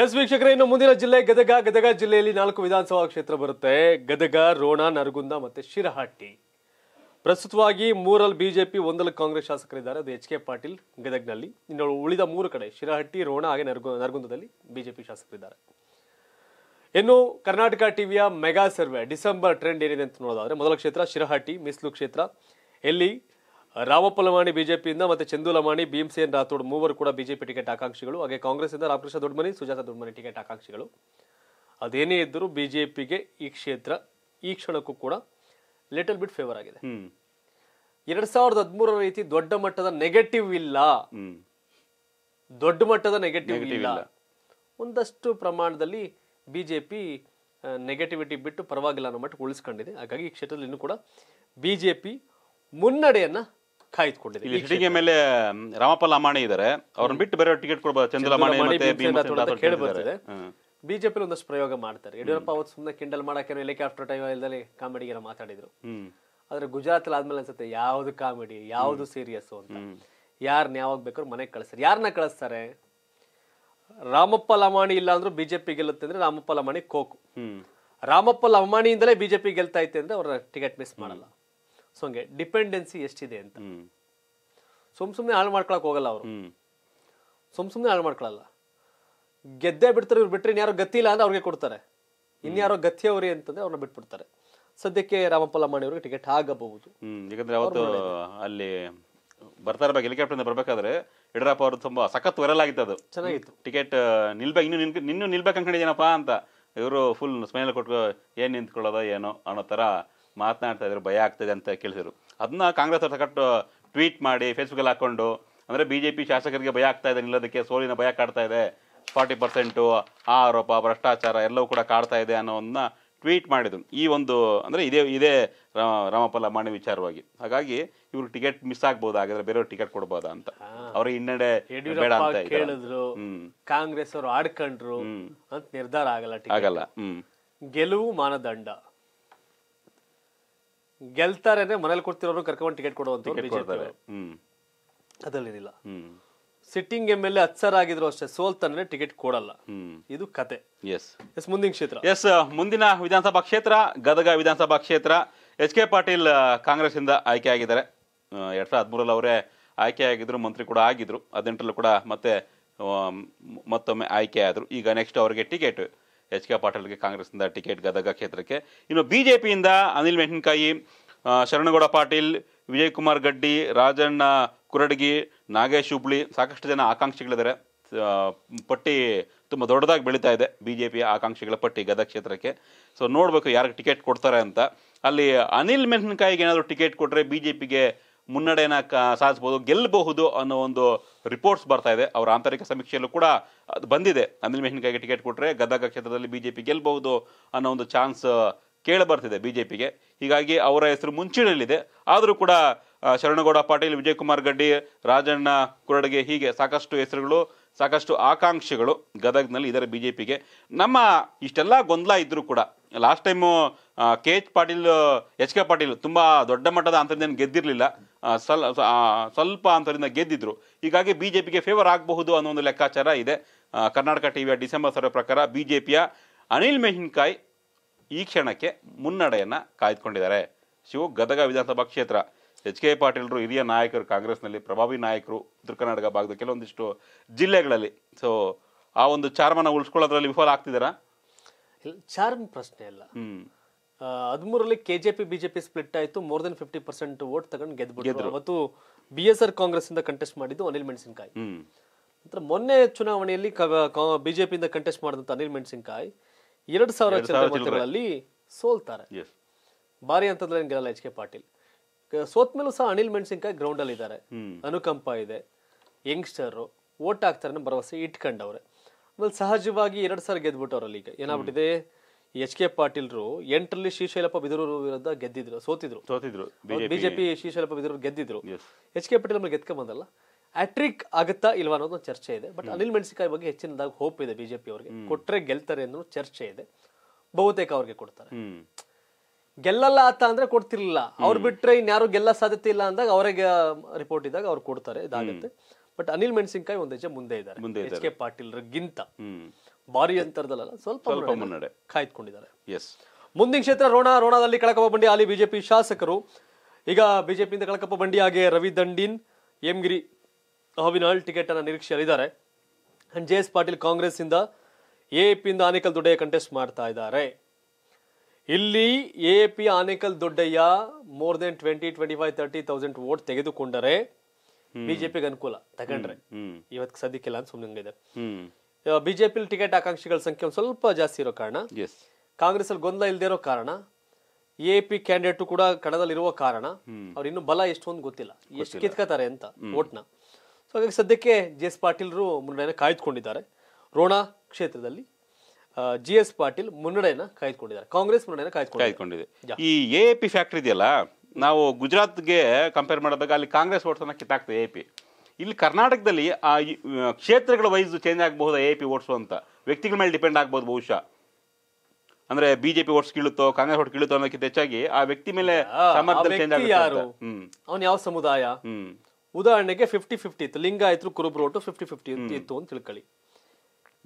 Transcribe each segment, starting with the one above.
S ವೀಕ್ಷಕರೇ ಇನ್ನು ಮುಂದಿನ ಜಿಲ್ಲೆ ಗದಗ ಗದಗ ಜಿಲ್ಲೆಯಲ್ಲಿ ನಾಲ್ಕು ವಿಧಾನಸಭಾ ಕ್ಷೇತ್ರ ಬರುತ್ತೆ ಗದಗ ರೋಣ ನರಗುಂದ ಮತ್ತೆ ಶಿರಹಟ್ಟಿ ಪ್ರಸ್ತುತವಾಗಿ ಮೂರಲ್ಲಿ ಬಿಜೆಪಿ ಒಂದಲ್ಲಿ ಕಾಂಗ್ರೆಸ್ ಶಾಸಕರಿದ್ದಾರೆ ಅದು ಎಚ್ ಕೆ ಪಾಟೀಲ್ ಗದಗ್ನಲ್ಲಿ ಇನ್ನು ಉಳಿದ ಮೂರು ಕಡೆ ಶಿರಹಟ್ಟಿ ರೋಣ ಹಾಗೆ ನರಗು ನರಗುಂದದಲ್ಲಿ ಬಿಜೆಪಿ ಶಾಸಕರಿದ್ದಾರೆ ಇನ್ನು ಕರ್ನಾಟಕ ಟಿವಿಯ ಮೆಗಾ ಸರ್ವೆ ಡಿಸೆಂಬರ್ ಟ್ರೆಂಡ್ ಏನಿದೆ ಅಂತ ನೋಡೋದಾದ್ರೆ ಮೊದಲ ಕ್ಷೇತ್ರ ಶಿರಹಟ್ಟಿ ಮೀಸಲು ಕ್ಷೇತ್ರ ಎಲ್ಲಿ ರಾಮಪ್ಪ ಬಿಜೆಪಿಯಿಂದ ಮತ್ತೆ ಚಂದೂಲಮಾಣಿ ಭೀಮಸೇನ್ ರಾಥೋಡ್ ಮೂವರು ಕೂಡ ಬಿಜೆಪಿ ಟಿಕೆಟ್ ಆಕಾಂಕ್ಷಿಗಳು ಹಾಗೆ ಕಾಂಗ್ರೆಸ್ಸಿಂದ ರಾಮಕೃಷ್ಣ ದೊಡ್ಡಮನಿ ಸುಜಾತ ದೊಡ್ಡಮನಿ ಟಿಕೆಟ್ ಆಕಾಂಕ್ಷಿಗಳು ಅದೇನೇ ಇದ್ದರೂ ಬಿಜೆಪಿಗೆ ಈ ಕ್ಷೇತ್ರ ಈ ಕ್ಷಣಕ್ಕೂ ಕೂಡ ಲಿಟಲ್ ಬಿಟ್ ಫೇವರ್ ಆಗಿದೆ ಎರಡ್ ಸಾವಿರದ ಹದಿಮೂರರ ರೀತಿ ದೊಡ್ಡ ಮಟ್ಟದ ನೆಗೆಟಿವ್ ಇಲ್ಲ ದೊಡ್ಡ ಮಟ್ಟದ ನೆಗೆಟಿವ್ ಇಲ್ಲ ಒಂದಷ್ಟು ಪ್ರಮಾಣದಲ್ಲಿ ಬಿಜೆಪಿ ನೆಗೆಟಿವಿಟಿ ಬಿಟ್ಟು ಪರವಾಗಿಲ್ಲ ಅನ್ನೋ ಮಟ್ಟಿಗೆ ಉಳಿಸ್ಕೊಂಡಿದೆ ಹಾಗಾಗಿ ಈ ಕ್ಷೇತ್ರದಲ್ಲಿ ಇನ್ನೂ ಕೂಡ ಬಿಜೆಪಿ ಮುನ್ನಡೆಯನ್ನ ಕಾಯ್ದುಕೊಂಡಿದೆ ಇಲ್ಲಿ ಮೇಲೆ ರಾಮಪಾಲ್ ಲಮಾಣಿ ಇದ್ದಾರೆ ಅವ್ರನ್ನ ಬಿಟ್ಟು ಬೇರೆ ಟಿಕೆಟ್ ಕೊಡಬಹುದು ಅಮಾಣಿ ಮತ್ತೆ ಕೇಳಿ ಬಿಜೆಪಿ ಒಂದಷ್ಟು ಪ್ರಯೋಗ ಮಾಡ್ತಾರೆ ಯಡಿಯೂರಪ್ಪ ಅವತ್ತು ಸುಮ್ಮನೆ ಕಿಂಡಲ್ ಮಾಡಕ್ಕೆ ಹೆಲಿಕಾಪ್ಟರ್ ಟೈಮ್ ಕಾಮಿಡಿ ಕಾಮಿಡಿಗೆಲ್ಲ ಮಾತಾಡಿದ್ರು ಆದ್ರೆ ಗುಜರಾತ್ ಅಲ್ಲಿ ಆದ್ಮೇಲೆ ಅನ್ಸುತ್ತೆ ಯಾವ್ದು ಕಾಮಿಡಿ ಯಾವುದು ಸೀರಿಯಸ್ ಅಂತ ಯಾರನ್ನ ಯಾವಾಗ ಬೇಕಾದ್ರೂ ಮನೆಗೆ ಕಳಿಸ್ತಾರೆ ಯಾರನ್ನ ಕಳಿಸ್ತಾರೆ ರಾಮಪ್ಪ ಲಮಾಣಿ ಇಲ್ಲ ಅಂದ್ರೂ ಬಿಜೆಪಿ ಗೆಲ್ಲುತ್ತೆ ಅಂದ್ರೆ ರಾಮಪ್ಪ ಲಮಾಣಿ ಕೋಕು ರಾಮಪ್ಪ ಲಮಾಣಿಯಿಂದಲೇ ಬಿಜೆಪಿ ಗೆಲ್ತಾ ಐತೆ ಅಂದ್ರೆ ಅವರ ಟಿಕೆಟ್ ಮಿಸ್ ಮಾಡಲ್ಲ ಸೊ ಹಂಗೆ ಡಿಪೆಂಡೆನ್ಸಿ ಎಷ್ಟಿದೆ ಅಂತ ಸುಮ್ ಸುಮ್ಮನೆ ಹಾಳು ಮಾಡ್ಕೊಳಕ್ ಹೋಗಲ್ಲ ಅವರು ಸುಮ್ ಸುಮ್ಮನೆ ಹಾಳು ಮಾಡ್ಕೊಳಲ್ಲ ಗೆದ್ದೇ ಬಿಡ್ತಾರೆ ಇವ್ರು ಬಿಟ್ಟರೆ ಇನ್ಯಾರೋ ಗತಿ ಇಲ್ಲ ಅಂದ್ರೆ ಅವ್ರಿಗೆ ಕೊಡ್ತಾರೆ ಇನ್ಯಾರೋ ಗತ್ತಿಯವ್ರಿ ಅಂತಂದ್ರೆ ಅವ್ರನ್ನ ಬಿಟ್ಬಿಡ್ತಾರೆ ಸದ್ಯಕ್ಕೆ ರಾಮಪಲ್ಲ ಅವರಿಗೆ ಟಿಕೆಟ್ ಆಗಬಹುದು ಯಾಕಂದ್ರೆ ಅವತ್ತು ಅಲ್ಲಿ ಬರ್ತಾ ಬಗ್ಗೆ ಹೆಲಿಕಾಪ್ಟರ್ ಬರ್ಬೇಕಾದ್ರೆ ಯಡಿಯೂರಪ್ಪ ಅವರು ತುಂಬಾ ಸಖತ್ ವೈರಲ್ ಆಗಿತ್ತು ಅದು ಚೆನ್ನಾಗಿತ್ತು ಟಿಕೆಟ್ ನಿಲ್ಬೇಕು ಇನ್ನು ನಿನ್ ನಿನ್ನೂ ನಿಲ್ಬೇಕು ಅನ್ಕೊಂಡಿದ್ದೀನಪ್ಪ ಅಂತ ಇವರು ಫುಲ್ ಸ್ಮೈಲ್ ಕೊಟ್ಟು ಏನು ನಿಂತ್ಕೊಳ್ಳೋದ ಏನೋ ಅನ್ನೋ ತರ ಮಾತನಾಡ್ತಾ ಇದ್ರು ಭಯ ಆಗ್ತದೆ ಅಂತ ಕೇಳಿದರು ಅದನ್ನ ಕಾಂಗ್ರೆಸ್ ಅವರು ತಗೊಂಡು ಟ್ವೀಟ್ ಮಾಡಿ ಫೇಸ್ಬುಕ್ ಅಲ್ಲಿ ಹಾಕೊಂಡು ಅಂದ್ರೆ ಬಿಜೆಪಿ ಶಾಸಕರಿಗೆ ಭಯ ಆಗ್ತಾ ಇದೆ ನಿಲ್ಲೋದಕ್ಕೆ ಸೋಲಿನ ಭಯ ಕಾಡ್ತಾ ಇದೆ ಫಾರ್ಟಿ ಪರ್ಸೆಂಟು ಆ ಆರೋಪ ಭ್ರಷ್ಟಾಚಾರ ಎಲ್ಲವೂ ಕೂಡ ಕಾಡ್ತಾ ಇದೆ ಅನ್ನೋದನ್ನ ಟ್ವೀಟ್ ಮಾಡಿದ್ರು ಈ ಒಂದು ಅಂದ್ರೆ ಇದೇ ಇದೇ ರಾಮಪಲ್ಲ ಮಾಡಿ ವಿಚಾರವಾಗಿ ಹಾಗಾಗಿ ಇವ್ರು ಟಿಕೆಟ್ ಮಿಸ್ ಆಗ್ಬೋದು ಹಾಗಾದ್ರೆ ಬೇರೆಯವ್ರು ಟಿಕೆಟ್ ಕೊಡ್ಬೋದಾ ಅಂತ ಅವ್ರ ಹಿನ್ನಡೆ ಬೇಡ ಕಾಂಗ್ರೆಸ್ ಅವರು ಆಡ್ಕೊಂಡ್ರು ಅಂತ ನಿರ್ಧಾರ ಆಗಲ್ಲ ಆಗಲ್ಲ ಗೆಲುವು ಮಾನದಂಡ ಗೆಲ್ತಾರೇನೆ ಮನೇಲಿ ಕೊಡ್ತಿರೋರು ಕರ್ಕೊಂಡು ಟಿಕೆಟ್ ಕೊಡುವಂತ BJP sitting M L A ಹತ್ಸರ ಆಗಿದ್ರು ಅಷ್ಟೇ ಸೋಲ್ತಾನೆ ಟಿಕೆಟ್ ಕೊಡಲ್ಲ ಇದು ಕತೆ ಎಸ್ ಎಸ್ ಮುಂದಿನ ಕ್ಷೇತ್ರ ಎಸ್ ಮುಂದಿನ ವಿಧಾನಸಭಾ ಕ್ಷೇತ್ರ ಗದಗ ವಿಧಾನಸಭಾ ಕ್ಷೇತ್ರ ಎಚ್ ಕೆ ಪಾಟೀಲ್ ಕಾಂಗ್ರೆಸ್ ಇಂದ ಆಯ್ಕೆ ಆಗಿದ್ದಾರೆ ಎರಡ್ ಸಾವಿರದ ಹದಿಮೂರಲ್ಲಿ ಅವರೇ ಆಯ್ಕೆ ಆಗಿದ್ರು ಮಂತ್ರಿ ಕೂಡ ಆಗಿದ್ರು ಹದಿನೆಂಟರಲ್ಲೂ ಕೂಡ ಮತ್ತೆ ಮತ್ತೊಮ್ಮೆ ಆಯ್ಕೆ ಆದರು ಈಗ ನೆಕ್ಸ್ಟ್ ಅವರಿಗೆ ಟಿಕೆಟ್ ಎಚ್ ಕೆ ಪಾಟೀಲ್ಗೆ ಕಾಂಗ್ರೆಸ್ನಿಂದ ಟಿಕೆಟ್ ಗದಗ ಕ್ಷೇತ್ರಕ್ಕೆ ಇನ್ನು ಬಿ ಜೆ ಪಿಯಿಂದ ಅನಿಲ್ ಮೆಣಸನ್ಕಾಯಿ ಶರಣಗೌಡ ಪಾಟೀಲ್ ವಿಜಯ್ ಕುಮಾರ್ ಗಡ್ಡಿ ರಾಜಣ್ಣ ಕುರಡಗಿ ನಾಗೇಶ್ ಹುಬ್ಳಿ ಸಾಕಷ್ಟು ಜನ ಆಕಾಂಕ್ಷಿಗಳಿದ್ದಾರೆ ಪಟ್ಟಿ ತುಂಬ ದೊಡ್ಡದಾಗಿ ಬೆಳೀತಾ ಇದೆ ಬಿ ಜೆ ಪಿಯ ಆಕಾಂಕ್ಷಿಗಳ ಪಟ್ಟಿ ಗದಗ ಕ್ಷೇತ್ರಕ್ಕೆ ಸೊ ನೋಡಬೇಕು ಯಾರಿಗೆ ಟಿಕೆಟ್ ಕೊಡ್ತಾರೆ ಅಂತ ಅಲ್ಲಿ ಅನಿಲ್ ಮೆಣಸನ್ಕಾಯಿಗೆ ಏನಾದರೂ ಟಿಕೆಟ್ ಕೊಟ್ಟರೆ ಬಿ ಜೆ ಪಿಗೆ ಮುನ್ನಡೆಯನ್ನು ಕ ಸಾಧಿಸ್ಬೋದು ಗೆಲ್ಲಬಹುದು ಅನ್ನೋ ಒಂದು ರಿಪೋರ್ಟ್ಸ್ ಬರ್ತಾ ಇದೆ ಅವರ ಆಂತರಿಕ ಸಮೀಕ್ಷೆಯಲ್ಲೂ ಕೂಡ ಅದು ಬಂದಿದೆ ಅನಿಲ್ ಮೆಹನ್ಗಾಗೆ ಟಿಕೆಟ್ ಕೊಟ್ಟರೆ ಗದಗ ಕ್ಷೇತ್ರದಲ್ಲಿ ಬಿ ಜೆ ಪಿ ಗೆಲ್ಲಬಹುದು ಅನ್ನೋ ಒಂದು ಚಾನ್ಸ್ ಕೇಳಿ ಬರ್ತಿದೆ ಬಿ ಜೆ ಪಿಗೆ ಹೀಗಾಗಿ ಅವರ ಹೆಸರು ಮುಂಚೂಣಿಯಲ್ಲಿದೆ ಆದರೂ ಕೂಡ ಶರಣಗೌಡ ಪಾಟೀಲ್ ವಿಜಯಕುಮಾರ್ ಗಡ್ಡಿ ರಾಜಣ್ಣ ಕುರಡ್ಗೆ ಹೀಗೆ ಸಾಕಷ್ಟು ಹೆಸರುಗಳು ಸಾಕಷ್ಟು ಆಕಾಂಕ್ಷೆಗಳು ಗದಗ್ನಲ್ಲಿ ಇದರ ಬಿ ಜೆ ಪಿಗೆ ನಮ್ಮ ಇಷ್ಟೆಲ್ಲ ಗೊಂದಲ ಇದ್ದರೂ ಕೂಡ last time K H Patil H K Patil ತುಂಬ ದೊಡ್ಡ ಮಟ್ಟದ ಅಂತರದಿಂದ ಗೆದ್ದಿರಲಿಲ್ಲ ಸ್ವಲ್ ಸ್ವಲ್ಪ ಅಂತರದಿಂದ ಗೆದ್ದಿದ್ರು ಹೀಗಾಗಿ ಬಿ ಜೆ ಪಿಗೆ ಫೇವರ್ ಆಗಬಹುದು ಅನ್ನೋ ಒಂದು ಲೆಕ್ಕಾಚಾರ ಇದೆ ಕರ್ನಾಟಕ ಟಿ ವಿಯ ಡಿಸೆಂಬರ್ ಸರ ಪ್ರಕಾರ ಬಿ ಜೆ ಪಿಯ ಅನಿಲ್ ಮೆಹಿನ್ಕಾಯ್ ಈ ಕ್ಷಣಕ್ಕೆ ಮುನ್ನಡೆಯನ್ನು ಕಾಯ್ದುಕೊಂಡಿದ್ದಾರೆ ಶಿವ ಗದಗ ವಿಧಾನಸಭಾ ಕ್ಷೇತ್ರ ಎಚ್ ಕೆ ಪಾಟೀಲ್ರು ಹಿರಿಯ ನಾಯಕರು ಕಾಂಗ್ರೆಸ್ನಲ್ಲಿ ಪ್ರಭಾವಿ ನಾಯಕರು ಉತ್ತರ ಕರ್ನಾಟಕ ಭಾಗದ ಕೆಲವೊಂದಿಷ್ಟು ಜಿಲ್ಲೆಗಳಲ್ಲಿ ಸೊ ಆ ಒಂದು ಚಾರ್ಮನ ಉಳಿಸ್ಕೊಳ್ಳೋದ್ರಲ್ಲಿ ವಿಫಲ ಆಗ್ತಿದ್ದಾರಾ ಚಾರ್ಮ್ ಪ್ರಶ್ನೆ ಅಲ್ಲ ಹದಿಮೂರಲ್ಲಿ K J P BJP split ಆಯಿತು more than fifty percent vote ತಗೊಂಡು ಗೆದ್ಬಿಟ್ರು ಅವತ್ತು ಬಿ ಎಸ್ ಆರ್ ಕಾಂಗ್ರೆಸ್ ಇಂದ ಕಂಟೆಸ್ಟ್ ಮಾಡಿದ್ದು ಅನಿಲ್ ಮೆಣಸಿನಕಾಯಿ ನಂತರ ಮೊನ್ನೆ ಚುನಾವಣೆಯಲ್ಲಿ ಬಿಜೆಪಿಯಿಂದ ಕಂಟೆಸ್ಟ್ ಮಾಡಿದಂತ ಅನಿಲ್ ಮೆಣಸಿನಕಾಯಿ ಎರಡ್ ಸಾವಿರ ಸೋಲ್ತಾರೆ ಭಾರಿ ಅಂತಂದ್ರೆ ಗೆಲ್ಲ ಎಚ್ ಕೆ ಪಾಟೀಲ್ ಸೋತ್ ಮೇಲೂ ಸಹ ಅನಿಲ್ ಮೆಣಸಿನಕಾಯಿ ಗ್ರೌಂಡ್ ಅಲ್ಲಿ ಇದ್ದಾರೆ ಅನುಕಂಪ ಇದೆ ಯಂಗ್ಸ್ಟರ್ ವೋಟ್ ಹಾಕ್ತಾರೆ ಭರವಸೆ ಇಟ್ಕೊಂಡವ್ರೆ ಆಮೇಲೆ ಸಹಜವಾಗಿ ಎರಡು ಸಾರಿ ಗೆದ್ಬಿಟ್ಟವ್ರಲ್ಲಿ ಈಗ ಏನಾಗ್ಬಿಟ್ಟಿದೆ ಎಚ್ ಕೆ ಪಾಟೀಲ್ರು ಎಂಟರಲ್ಲಿ ಶ್ರೀಶೈಲಪ್ಪ ಬಿದರೂರು ವಿರುದ್ಧ ಗೆದ್ದಿದ್ರು ಸೋತಿದ್ರು ಸೋತಿದ್ರು ಬಿಜೆಪಿ ಶ್ರೀಶೈಲಪ್ಪ ಬಿದರೂರು ಗೆದ್ದಿದ್ರು ಎಚ್ ಕೆ ಪಾಟೀಲ್ ಗೆದ್ಕೊಂಡ್ ಬಂದಲ್ಲ ಆಟ್ರಿಕ್ ಆಗುತ್ತಾ ಇಲ್ವಾ ಅನ್ನೋದು ಚರ್ಚೆ ಇದೆ ಬಟ್ ಅನಿಲ್ ಮೆಣಸಿಕಾಯಿ ಬಗ್ಗೆ ಹೆಚ್ಚಿನದಾಗಿ ಹೋಪ್ ಇದೆ ಬಿಜೆಪಿ ಅವ್ರಿಗೆ ಕೊಟ್ರೆ ಗೆಲ್ತಾರೆ ಅನ್ನೋ ಚರ್ಚೆ ಇದೆ ಬಹುತೇಕ ಅವ್ರಿಗೆ ಕೊಡ್ತಾರೆ ಗೆಲ್ಲಲ್ಲ ಅಂತ ಅಂದ್ರೆ ಕೊಡ್ತಿರ್ಲಿಲ್ಲ ಅವ್ರು ಬಿಟ್ರೆ ಇನ್ಯಾರು ಗೆಲ್ಲ ಸಾಧ್ಯತೆ ಇಲ್ಲ ಅಂದಾಗ ಅವರಿಗೆ ರಿಪೋರ್ಟ್ ಇದ್ದಾಗ ಅವ್ರು ಕೊಡ್ತಾರೆ ಇದಾಗುತ್ತೆ ಬಟ್ ಅನಿಲ್ ಮೆಣಸಿನಕಾಯಿ ಒಂದ್ ಹೆಜ್ಜೆ ಮುಂದೆ ಇದ್ದಾರೆ ಎಚ್ ಕೆ ಪಾಟೀಲ್ರಿಗಿಂತ ಭಾರಿ ಅಂತರದಲ್ಲ ಸ್ವಲ್ಪ ಮುನ್ನಡೆ ಕಾಯ್ದುಕೊಂಡಿದ್ದಾರೆ ಮುಂದಿನ ಕ್ಷೇತ್ರ ರೋಣ ರೋಣದಲ್ಲಿ ಕಳಕಪ್ಪ ಬಂಡಿ ಅಲ್ಲಿ ಬಿಜೆಪಿ ಶಾಸಕರು ಈಗ ಬಿಜೆಪಿಯಿಂದ ಕಳಕಪ್ಪ ಬಂಡಿ ಹಾಗೆ ರವಿ ದಂಡಿನ್ ಎಮ್ಗಿರಿ ಹವಿನಾಳ್ ಟಿಕೆಟ್ ಅನ್ನ ನಿರೀಕ್ಷೆಯಲ್ಲಿದ್ದಾರೆ and J S Patil Congress ಇಂದ ಎ ಪಿಯಿಂದ ಆನೇಕಲ್ ದೊಡ್ಡಯ್ಯ ಕಂಟೆಸ್ಟ್ ಮಾಡ್ತಾ ಇದ್ದಾರೆ ಇಲ್ಲಿ A P Anekal Doddayya more than twenty twenty five thirty thousand vote ತೆಗೆದುಕೊಂಡರೆ ಗೆ ಅನುಕೂಲ ತಗೊಂಡ್ರೆ ಇವತ್ತು ಸದ್ಯಕ್ಕಿಲ್ಲ ಅಂತ ಸುಮ್ಮನೆ ಇದೆ ಬಿಜೆಪಿ ಟಿಕೆಟ್ ಆಕಾಂಕ್ಷಿಗಳ ಸಂಖ್ಯೆ ಸ್ವಲ್ಪ ಜಾಸ್ತಿ ಇರೋ ಕಾರಣ ಕಾಂಗ್ರೆಸ್ ಅಲ್ಲಿ ಗೊಂದಲ ಇಲ್ಲದೆ ಇರೋ ಕಾರಣ ಎ ಪಿ ಕ್ಯಾಂಡಿಡೇಟ್ ಕೂಡ ಕಣದಲ್ಲಿ ಇರುವ ಕಾರಣ ಅವ್ರು ಇನ್ನು ಬಲ ಎಷ್ಟು ಗೊತ್ತಿಲ್ಲ ಎಷ್ಟು ಕಿತ್ಕೋತಾರೆ ಅಂತ ವೋಟ್ನ ಸೊ ಹಾಗಾಗಿ ಸದ್ಯಕ್ಕೆ ಜಿ ಎಸ್ ಪಾಟೀಲ್ರು ಮುನ್ನಡೆನ ಕಾಯ್ದುಕೊಂಡಿದ್ದಾರೆ ರೋಣ ಕ್ಷೇತ್ರದಲ್ಲಿ ಜಿ ಎಸ್ ಪಾಟೀಲ್ ಮುನ್ನಡೆಯನ್ನ ಕಾಯ್ದುಕೊಂಡಿದ್ದಾರೆ ಕಾಂಗ್ರೆಸ್ ಮುನ್ನಡೆಯನ್ನು ಕಾಯ್ದುಕೊಂಡಿದೆ ಈ ಎ ಪಿ ಫ್ಯಾಕ್ಟ್ರಿ ಇದೆಯಲ್ಲ ನಾವು ಗುಜರಾತ್ಗೆ ಕಂಪೇರ್ ಮಾಡಿದಾಗ ಅಲ್ಲಿ ಕಾಂಗ್ರೆಸ್ ಓಟ್ಸನ್ನು ಕಿತ್ತಾಗ್ತದೆ ಎ ಪಿ ಇಲ್ಲಿ ಕರ್ನಾಟಕದಲ್ಲಿ ಆ ಕ್ಷೇತ್ರಗಳ ವೈಸ್ ಚೇಂಜ್ ಆಗಬಹುದು ಎ ಪಿ ಓಟ್ಸು ಅಂತ ವ್ಯಕ್ತಿಗಳ ಮೇಲೆ ಡಿಪೆಂಡ್ ಆಗ್ಬೋದು ಬಹುಶಃ ಅಂದ್ರೆ ಬಿಜೆಪಿ ಓಟ್ಸ್ ಕೀಳುತ್ತೋ ಕಾಂಗ್ರೆಸ್ ಓಟ್ ಕೀಳುತ್ತೋ ಅನ್ನೋಕ್ಕಿಂತ ಹೆಚ್ಚಾಗಿ ಆ ವ್ಯಕ್ತಿ ಮೇಲೆ ಸಾಮರ್ಥ್ಯ ಅವನು ಯಾವ ಸಮುದಾಯ ಉದಾಹರಣೆಗೆ ಫಿಫ್ಟಿ ಫಿಫ್ಟಿ ಇತ್ತು ಲಿಂಗಾಯತರು ಕುರುಬರು ಓಟು ಫಿಫ್ಟಿ ಫಿಫ್ಟಿ ಇತ್ತು ಅಂತ ತಿಳ್ಕೊಳ್ಳಿ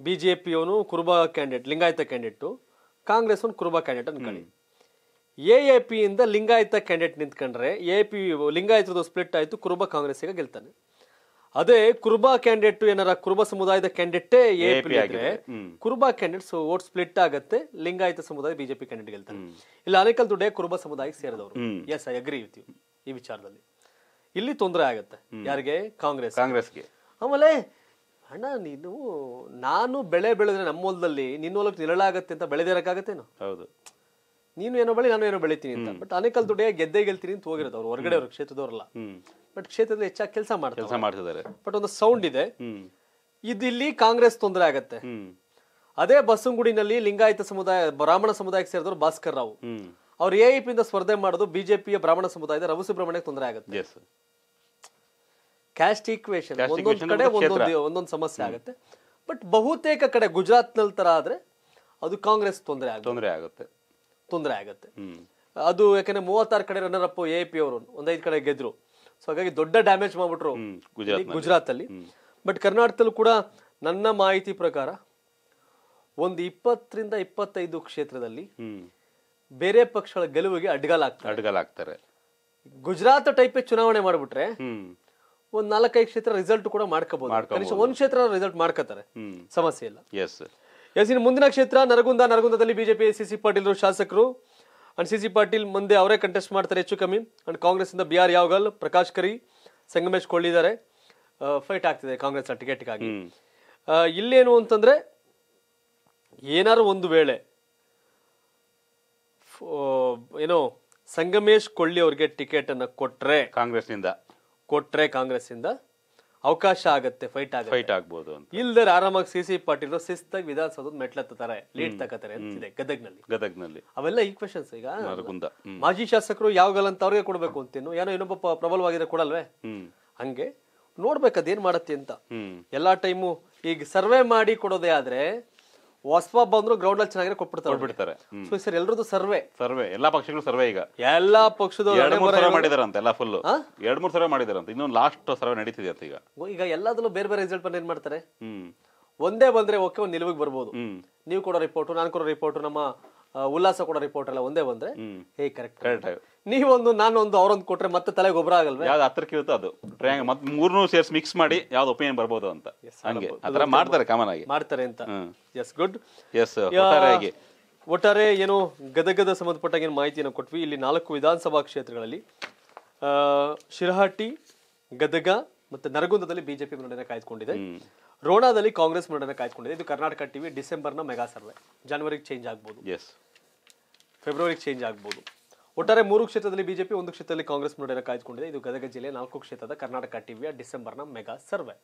ಬಿಜೆಪಿಯವನು ಕುರುಬ ಕ್ಯಾಂಡಿಡೇಟ್ ಲಿಂಗಾಯತ ಕ್ಯಾಂಡಿಡೇಟ್ ಕಾಂಗ್ರೆಸ್ ಒಂದು ಕುರುಬ ಕ್ಯಾಂಡಿಡೇಟ್ ಅನ್ಕೊಳ್ಳಿ ಎ ಎ ಪಿ ಪಿಯಿಂದ ಲಿಂಗಾಯತ ಕ್ಯಾಂಡಿಡೇಟ್ ನಿಂತ್ಕೊಂಡ್ರೆ ಎ ಪಿ ಲಿಂಗಾಯತದ್ದು ಸ್ಪ್ಲಿಟ್ ಆಯಿತು ಕುರುಬ ಈಗ ಗೆಲ್ತಾನೆ ಅದೇ ಕುರುಬಾ ಕ್ಯಾಂಡಿಡೇಟ್ ಏನಾರ ಕುರುಬ ಸಮುದಾಯದ ಕ್ಯಾಂಡಿಡೇಟೇ ಎ ಪಿ ಆಗಿದೆ ಕುರುಬಾ ಕ್ಯಾಂಡಿಡೇಟ್ಸ್ ವೋಟ್ ಸ್ಪ್ಲಿಟ್ ಆಗತ್ತೆ ಲಿಂಗಾಯತ ಸಮುದಾಯ ಬಿಜೆಪಿ ಕ್ಯಾಂಡಿಡೇಟ್ ಗೆಲ್ತಾನೆ ಇಲ್ಲ ಅನೇಕಲ್ ದುಡ್ಡೆ ಕುರುಬ ಸಮುದಾಯಕ್ಕೆ ಸೇರಿದವರು yes I agree with you ಈ ವಿಚಾರದಲ್ಲಿ ಇಲ್ಲಿ ತೊಂದರೆ ಆಗತ್ತೆ ಯಾರಿಗೆ ಕಾಂಗ್ರೆಸ್ ಕಾಂಗ್ರೆಸ್ಗೆ ಆಮೇಲೆ ಅಣ್ಣ ನೀನು ನಾನು ಬೆಳೆ ಬೆಳೆದ್ರೆ ನಮ್ಮ ಹೊಲದಲ್ಲಿ ನಿನ್ನ ಹೊಲಕ್ಕೆ ನಿರಳಾಗತ್ತೆ ಅಂತ ಬೆಳೆದಿರಕ್ಕಾಗತ್ತೇನು ಹೌದು ನೀನು ಏನೋ ಬೆಳಿ ನಾನು ಏನೋ ಬೆಳಿತೀನಿ ಅಂತ ಬಟ್ ಅನೇಕಲ್ ದುಡ್ಡೆ ಗೆದ್ದೆ ಗೆಲ್ತೀನಿ ಅಂತ ಹೋಗಿರೋದು ಅವ್ರು ಹೊರಗಡೆ ಅವ್ರ ಕ್ಷೇತ್ರದವ್ರಲ್ಲ ಬಟ್ ಕ್ಷೇತ್ರದಲ್ಲಿ ಹೆಚ್ಚಾಗಿ ಕೆಲಸ ಮಾಡ್ತಾರೆ ಬಟ್ ಒಂದು ಸೌಂಡ್ ಇದೆ ಇದಿಲ್ಲಿ ಕಾಂಗ್ರೆಸ್ ತೊಂದರೆ ಆಗತ್ತೆ ಅದೇ ಬಸ್ಸಂಗುಡಿನಲ್ಲಿ ಲಿಂಗಾಯತ ಸಮುದಾಯ ಬ್ರಾಹ್ಮಣ ಸಮುದಾಯಕ್ಕೆ ಸೇರಿದವರು ಭಾಸ್ಕರ್ ರಾವ್ ಅವ್ರು ಎ ಇಂದ ಸ್ಪರ್ಧೆ ಮಾಡೋದು ಬಿಜೆಪಿಯ ಬ್ರಾಹ್ಮಣ ಸಮುದಾಯದ ರವ ಸುಬ್ರಹ್ಮಣ್ಯಕ್ಕೆ ತೊಂದರೆ ಆಗುತ್ತೆ ಕ್ಯಾಸ್ಟ್ ಈಕ್ವೇಶನ್ ಒಂದೊಂದು ಕಡೆ ಒಂದೊಂದು ಒಂದೊಂದು ಸಮಸ್ಯೆ ಆಗುತ್ತೆ ಬಟ್ ಬಹುತೇಕ ಕಡೆ ಗುಜರಾತ್ನಲ್ಲಿ ತರ ಆದ್ರೆ ಅದು ಕಾಂಗ್ರೆಸ್ ತೊಂದರೆ ತೊಂದರೆ ಆಗುತ್ತೆ ತೊಂದರೆ ಆಗುತ್ತೆ ಅದು ಯಾಕಂದ್ರೆ ಮೂವತ್ತಾರು ಕಡೆ ರನ್ನರ್ ಅಪ್ ಎ ಪಿ ಅವರು ಒಂದೈದು ಕಡೆ ಗೆದ್ರು ಸೊ ಹಾಗಾಗಿ ದೊಡ್ಡ ಡ್ಯಾಮೇಜ್ ಮಾಡ್ಬಿಟ್ರು ಗುಜರಾತ್ ಅಲ್ಲಿ ಬಟ್ ಕರ್ನಾಟಕದಲ್ಲೂ ಕೂಡ ನನ್ನ ಮಾಹಿತಿ ಪ್ರಕಾರ ಒಂದು ಇಪ್ಪತ್ತರಿಂದ ಇಪ್ಪತ್ತೈದು ಕ್ಷೇತ್ರದಲ್ಲಿ ಬೇರೆ ಪಕ್ಷಗಳ ಗೆಲುವಿಗೆ ಅಡ್ಗಾಲಾಗ್ತಾರೆ ಅಡ್ಗಾಲಾಗ್ತಾರೆ ಗುಜರಾತ್ ಟೈಪ್ ಚುನಾವಣೆ ಮಾಡ್ಬಿಟ್ರೆ ಒಂದ್ ನಾಲ್ಕೈದು ಕ್ಷೇತ್ರ ರಿಸಲ್ಟ್ ಕೂಡ ಮಾಡ್ಕೋಬಹುದು ಕನಿಷ್ಠ ಒಂದ್ ಕ್ಷೇತ್ರ ರಿಸಲ್ಟ್ ಮಾಡ್ಕೋತಾರೆ ಸಮಸ್ಯೆ ಇಲ್ಲ ಎಸ್ ಎಸ್ ಮುಂದಿನ ಕ್ಷೇತ್ರ ನರಗುಂದ ನರಗುಂದದಲ್ಲಿ ಬಿಜೆಪಿ ಸಿ ಸಿ ಪಾಟೀಲ್ ಶಾಸಕರು ಅಂಡ್ ಸಿ ಸಿ ಪಾಟೀಲ್ ಮುಂದೆ ಅವರೇ ಕಂಟೆಸ್ಟ್ ಮಾಡ್ತಾರೆ ಹೆಚ್ಚು ಕಮ್ಮಿ ಅಂಡ್ ಕಾಂಗ್ರೆಸ್ಸಿಂದ ಬಿ ಆರ್ ಯಾವಗಲ್ ಪ್ರಕಾಶ್ ಕರಿ ಸಂಗಮೇಶ್ ಕೊಳ್ಳಿದ್ದಾರೆ ಫೈಟ್ ಆಗ್ತಿದೆ ಕಾಂಗ್ರೆಸ್ನ ಟಿಕೆಟ್ಗಾಗಿ ಇಲ್ಲೇನು ಅಂತಂದ್ರೆ ಏನಾದ್ರು ಒಂದು ವೇಳೆ ಏನೋ ಸಂಗಮೇಶ್ ಕೊಳ್ಳಿ ಅವ್ರಿಗೆ ಟಿಕೆಟ್ ಅನ್ನ ಕೊಟ್ರೆ ಕಾಂಗ್ರೆಸ್ನಿಂದ ಕೊಟ್ರೆ ಕಾಂಗ್ರೆಸ್ನಿಂದ ಅವಕಾಶ ಆಗುತ್ತೆ ಫೈಟ್ ಆಗುತ್ತೆ ಫೈಟ್ ಆಗ್ಬೋದು ಅಂತ ಇಲ್ದೇ ಆರಾಮಾಗಿ ಸಿ ಸಿ ಪಾಟೀಲ್ ಶಿಸ್ತಾಗಿ ವಿಧಾನಸೌಧದ ಮೆಟ್ಲತ್ತಾರೆ ಲೀಡ್ ತಕತಾರೆ ಅಂತಿದೆ ಗದಗ್ನಲ್ಲಿ ಗದಗ್ನಲ್ಲಿ ಅವೆಲ್ಲ ಈಕ್ವೆಷನ್ಸ್ ಈಗ ಮಾಜಿ ಶಾಸಕರು ಯಾವಾಗಲ್ಲ ಅಂತ ಅವ್ರಿಗೆ ಕೊಡಬೇಕು ಅಂತೇನು ಏನೋ ಇನ್ನೊಬ್ಬ ಪ್ರಬಲವಾಗಿದೆ ಕೊಡಲ್ವೇ ಹಂಗೆ ನೋಡ್ಬೇಕು ಅದೇನ್ ಮಾಡತ್ತೆ ಅಂತ ಎಲ್ಲಾ ಟೈಮು ಈಗ ಸರ್ವೆ ಮಾಡಿ ಕೊಡೋದೇ ಆದ್ರೆ ಹೊಸಬ ಬಂದ್ರು ಗ್ರೌಂಡ್ ಅಲ್ಲಿ ಚೆನ್ನಾಗಿ ಕೊಟ್ಬಿಡ್ತಾರೆ ಸರ್ ಎಲ್ಲರದು ಸರ್ವೆ ಸರ್ವೆ ಎಲ್ಲಾ ಪಕ್ಷಗಳು ಸರ್ವೆ ಈಗ ಎಲ್ಲಾ ಪಕ್ಷದ ಎರಡ್ ಮೂರ್ ಮಾಡಿದಾರಂತೆ ಎಲ್ಲ ಫುಲ್ ಎರಡ್ ಮೂರ್ ಸರ್ವೆ ಮಾಡಿದಾರಂತ ಇನ್ನೊಂದು ಲಾಸ್ಟ್ ಸರ್ವೆ ನಡೀತಿದೆ ಅಂತ ಈಗ ಈಗ ಎಲ್ಲಾದ್ರಲ್ಲೂ ಬೇರೆ ಬೇರೆ ರಿಸಲ್ಟ್ ಬಂದು ಏನ್ ಮಾಡ್ತಾರೆ ಒಂದೇ ಬಂದ್ರೆ ಓಕೆ ಒಂದು ನಿಲುವಿಗೆ ಬರ್ಬೋದು ನೀವು ಕೊಡೋ ರಿಪೋರ್ಟ್ ನಾನು ಕೊಡೋ ರಿಪೋರ್ಟ್ ನಮ್ಮ ಉಲ್ಲಾಸ ಕೂಡ ರಿಪೋರ್ಟ್ ಎಲ್ಲ ಒಂದೇ ಬಂದ್ರೆ ಹೇ ಕರೆಕ್ಟ್ ಕರೆಕ್ಟ್ ನೀವೊಂದು ನಾನೊಂದು ಅವರೊಂದು ಕೊಟ್ರೆ ಮತ್ತೆ ತಲೆ ಗೊಬ್ಬರ ಆಗಲ್ವೇ ಯಾವ್ದು ಹತ್ರ ಇರುತ್ತೆ ಅದು ಟ್ರಯಾಂಗ್ ಮತ್ತೆ ಮೂರ್ನೂರು ಸೇರ್ಸ್ ಮಿಕ್ಸ್ ಮಾಡಿ ಯಾವ್ದು ಒಪಿನಿಯನ್ ಬರ್ಬೋದು ಅಂತ ಹಂಗೆ ಅದರ ಮಾಡ್ತಾರೆ ಕಾಮನ್ ಆಗಿ ಮಾಡ್ತಾರೆ ಅಂತ ಎಸ್ ಗುಡ್ ಎಸ್ ಒಟ್ಟಾರೆ ಒಟ್ಟಾರೆ ಏನು ಗದಗದ ಸಂಬಂಧಪಟ್ಟ ಏನು ಮಾಹಿತಿಯನ್ನು ಕೊಟ್ವಿ ಇಲ್ಲಿ ನಾಲ್ಕು ವಿಧಾನಸಭಾ ಕ್ಷೇತ್ರಗಳಲ್ಲಿ ಶಿರಹಟ್ಟಿ ಗದಗ ಮತ್ತೆ ನರಗುಂದದಲ್ಲಿ ಬಿಜೆಪಿ ಮುನ್ನಡೆ ಕಾಯ್ದುಕೊಂಡಿದೆ ರೋಣಾದಲ್ಲಿ ಕಾಂಗ್ರೆಸ್ ಮುನ್ನಡೆ ಕಾಯ್ದುಕೊಂಡಿದೆ ಇದು ಕರ್ನಾಟಕ ಟಿವಿ ಡಿಸೆಂಬರ್ನ ಮೆಗಾ ಸರ್ವೆ ಜನವರಿಗೆ ಚೇಂಜ್ ಆಗ್ಬೋದು ಫೆಬ್ರವರಿಗೆ ಚೇಂಜ್ ಆಗ್ಬೋದು ಒಟ್ಟಾರೆ ಮೂರು ಕ್ಷೇತ್ರದಲ್ಲಿ ಬಿಜೆಪಿ ಒಂದು ಕ್ಷೇತ್ರದಲ್ಲಿ ಕಾಂಗ್ರೆಸ್ ಮುನ್ನಡೆ ಕಾಯ್ದುಕೊಂಡಿದೆ ಇದು ಗದಗ ಜಿಲ್ಲೆ ನಾಲ್ಕು ಕ್ಷೇತ್ರದ ಕರ್ನಾಟಕ ಟಿವಿಯ ಡಿಸೆಂಬರ್ನ ಮೆಗಾ ಸರ್ವೆ